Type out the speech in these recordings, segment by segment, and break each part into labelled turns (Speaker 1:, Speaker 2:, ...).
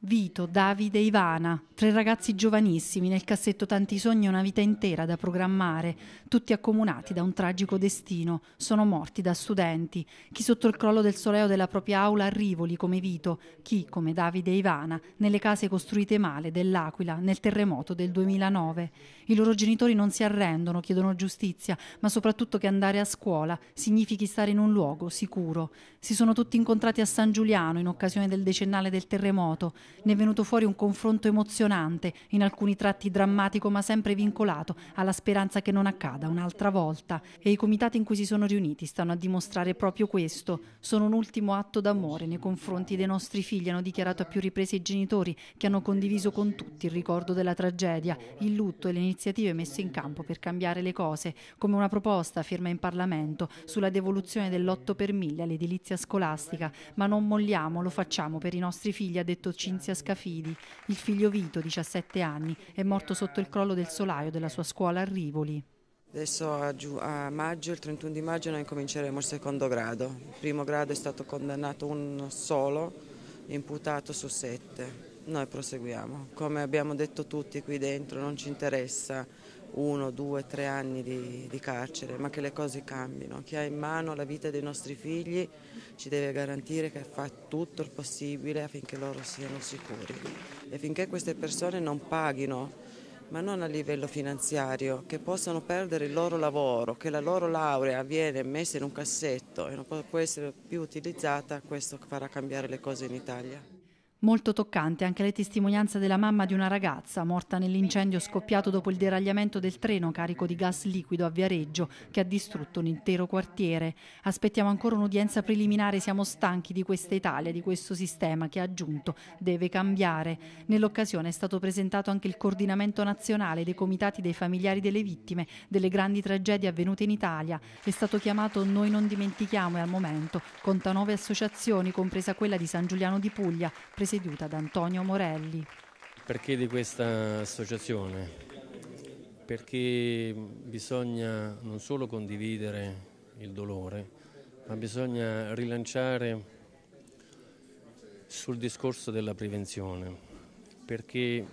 Speaker 1: Vito, Davide e Ivana, tre ragazzi giovanissimi, nel cassetto tanti sogni e una vita intera da programmare, tutti accomunati da un tragico destino, sono morti da studenti, chi sotto il crollo del soleo della propria aula a Rivoli come Vito, chi come Davide e Ivana, nelle case costruite male dell'Aquila nel terremoto del 2009. I loro genitori non si arrendono, chiedono giustizia, ma soprattutto che andare a scuola significhi stare in un luogo sicuro. Si sono tutti incontrati a San Giuliano in occasione del decennale del terremoto, ne è venuto fuori un confronto emozionante, in alcuni tratti drammatico ma sempre vincolato alla speranza che non accada un'altra volta. E i comitati in cui si sono riuniti stanno a dimostrare proprio questo. Sono un ultimo atto d'amore nei confronti dei nostri figli, hanno dichiarato a più riprese i genitori che hanno condiviso con tutti il ricordo della tragedia, il lutto e le iniziative messe in campo per cambiare le cose, come una proposta firma in Parlamento sulla devoluzione dell'otto per mille all'edilizia scolastica. Ma non molliamo, lo facciamo per i nostri figli, ha detto Cinzia. Cinzia Scafidi. Il figlio Vito, 17 anni, è morto sotto il crollo del solaio della sua scuola a Rivoli.
Speaker 2: Adesso a, giu- a, maggio, il 31 di maggio, noi cominceremo il secondo grado. Il primo grado è stato condannato un solo, imputato su sette. Noi proseguiamo. Come abbiamo detto tutti qui dentro, non ci interessa uno, due, tre anni di, di, carcere, ma che le cose cambino. Chi ha in mano la vita dei nostri figli ci deve garantire che fa tutto il possibile affinché loro siano sicuri e finché queste persone non paghino ma non a livello finanziario, che possano perdere il loro lavoro, che la loro laurea viene messa in un cassetto e non può essere più utilizzata, questo farà cambiare le cose in Italia.
Speaker 1: Molto toccante anche le testimonianze della mamma di una ragazza morta nell'incendio scoppiato dopo il deragliamento del treno carico di gas liquido a Viareggio che ha distrutto un intero quartiere. Aspettiamo ancora un'udienza preliminare, siamo stanchi di questa Italia, di questo sistema che ha aggiunto deve cambiare. Nell'occasione è stato presentato anche il coordinamento nazionale dei comitati dei familiari delle vittime delle grandi tragedie avvenute in Italia. È stato chiamato Noi non dimentichiamo e al momento conta nove associazioni, compresa quella di San Giuliano di Puglia, presieduta da Antonio Morelli.
Speaker 3: Perché di questa associazione? Perché bisogna non solo condividere il dolore, ma bisogna rilanciare sul discorso della prevenzione, perché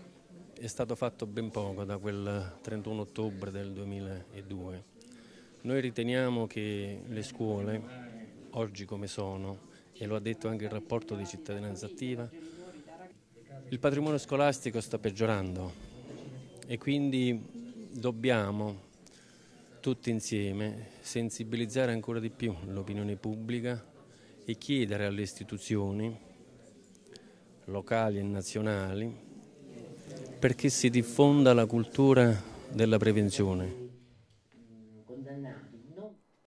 Speaker 3: è stato fatto ben poco da quel 31 ottobre del 2002. Noi riteniamo che le scuole, oggi come sono, e lo ha detto anche il rapporto di cittadinanza attiva, il patrimonio scolastico sta peggiorando e quindi dobbiamo tutti insieme sensibilizzare ancora di più l'opinione pubblica e chiedere alle istituzioni locali e nazionali perché si diffonda la cultura della prevenzione